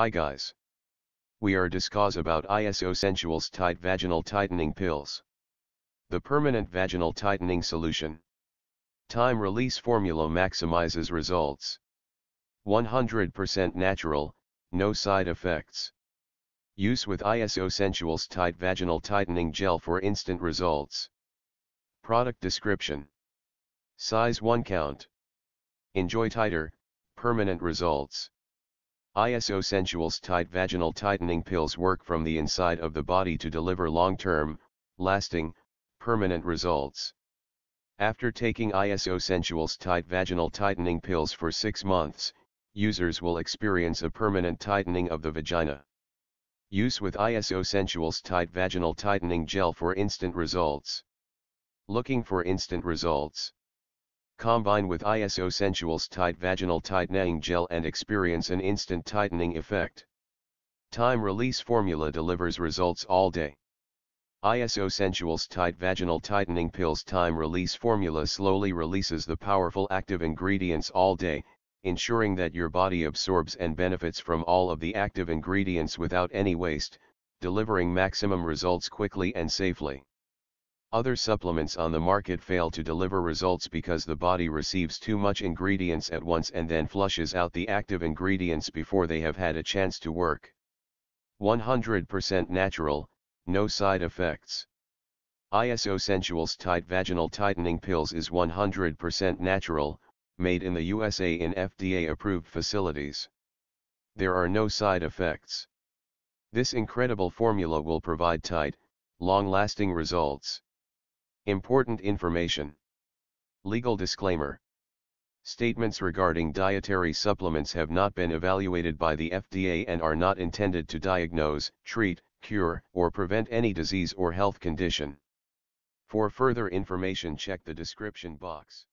Hi guys. We are discuss about ISO Sensuals Tight Vaginal Tightening Pills. The Permanent Vaginal Tightening Solution. Time release formula maximizes results. 100% natural, no side effects. Use with ISO Sensuals Tight Vaginal Tightening Gel for instant results. Product description. Size 1 count. Enjoy tighter, permanent results. ISO sensuals tight vaginal tightening pills work from the inside of the body to deliver long-term, lasting, permanent results. After taking ISO sensuals tight vaginal tightening pills for 6 months, users will experience a permanent tightening of the vagina. Use with ISO Sensuals Tight Vaginal Tightening Gel for instant results. Looking for instant results? combine with ISO Sensuals Tight Vaginal Tightening Gel and experience an instant tightening effect. Time release formula delivers results all day. ISO Sensuals Tight Vaginal Tightening Pills Time Release Formula slowly releases the powerful active ingredients all day, ensuring that your body absorbs and benefits from all of the active ingredients without any waste, delivering maximum results quickly and safely. Other supplements on the market fail to deliver results because the body receives too much ingredients at once and then flushes out the active ingredients before they have had a chance to work. 100% natural, no side effects. ISO Sensuals Tight Vaginal Tightening Pills is 100% natural, made in the USA in FDA approved facilities. There are no side effects. This incredible formula will provide tight, long lasting results. Important information. Legal disclaimer. Statements regarding dietary supplements have not been evaluated by the FDA and are not intended to diagnose, treat, cure, or prevent any disease or health condition. For further information check the description box.